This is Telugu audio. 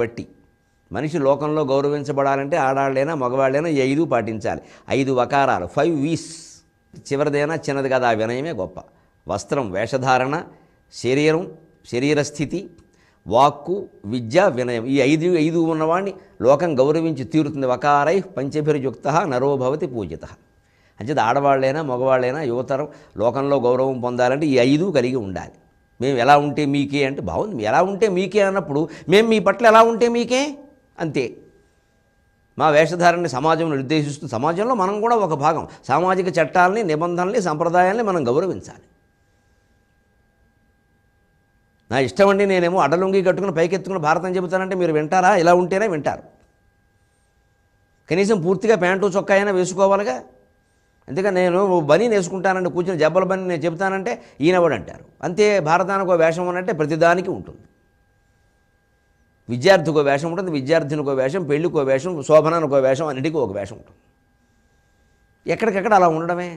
బట్టి మనిషి లోకంలో గౌరవించబడాలంటే ఆడాళ్ళైనా మగవాళ్ళైనా ఈ ఐదు పాటించాలి ఐదు వకారాలు ఫైవ్ వీస్ చివరిదైనా చిన్నది కదా ఆ వినయమే గొప్ప వస్త్రం వేషధారణ శరీరం శరీర స్థితి వాక్కు విద్య వినయం ఈ ఐదు ఐదు ఉన్నవాడిని లోకం గౌరవించి తీరుతుంది వకారై నరో నరోభవతి పూజిత అంచేది ఆడవాళ్ళైనా మగవాళ్ళైనా యువతరం లోకంలో గౌరవం పొందాలంటే ఈ ఐదు కలిగి ఉండాలి మేము ఎలా ఉంటే మీకే అంటే బాగుంది ఎలా ఉంటే మీకే అన్నప్పుడు మేము మీ పట్ల ఎలా ఉంటే మీకే అంతే మా వేషధారణని సమాజంలో నిర్దేశిస్తూ సమాజంలో మనం కూడా ఒక భాగం సామాజిక చట్టాలని నిబంధనల్ని సంప్రదాయాల్ని మనం గౌరవించాలి నా ఇష్టం అండి నేనేమో అడలుంగి కట్టుకుని పైకెత్తుకుని భారతం చెబుతానంటే మీరు వింటారా ఇలా ఉంటేనే వింటారు కనీసం పూర్తిగా ప్యాంటు చొక్కా అయినా వేసుకోవాలిగా అందుకని నేను బని నేసుకుంటానంటే కూర్చుని జబ్బల బని నేను చెప్తానంటే ఈయనవాడు అంటారు అంతే భారతానికి ఒక వేషం ఉన్నట్టే ప్రతిదానికి ఉంటుంది విద్యార్థికి ఒక వేషం ఉంటుంది విద్యార్థినికి ఒక వేషం పెళ్ళికి ఒక వేషం శోభనానికి ఒక వేషం అన్నిటికీ ఒక వేషం ఉంటుంది ఎక్కడికెక్కడ అలా ఉండడమే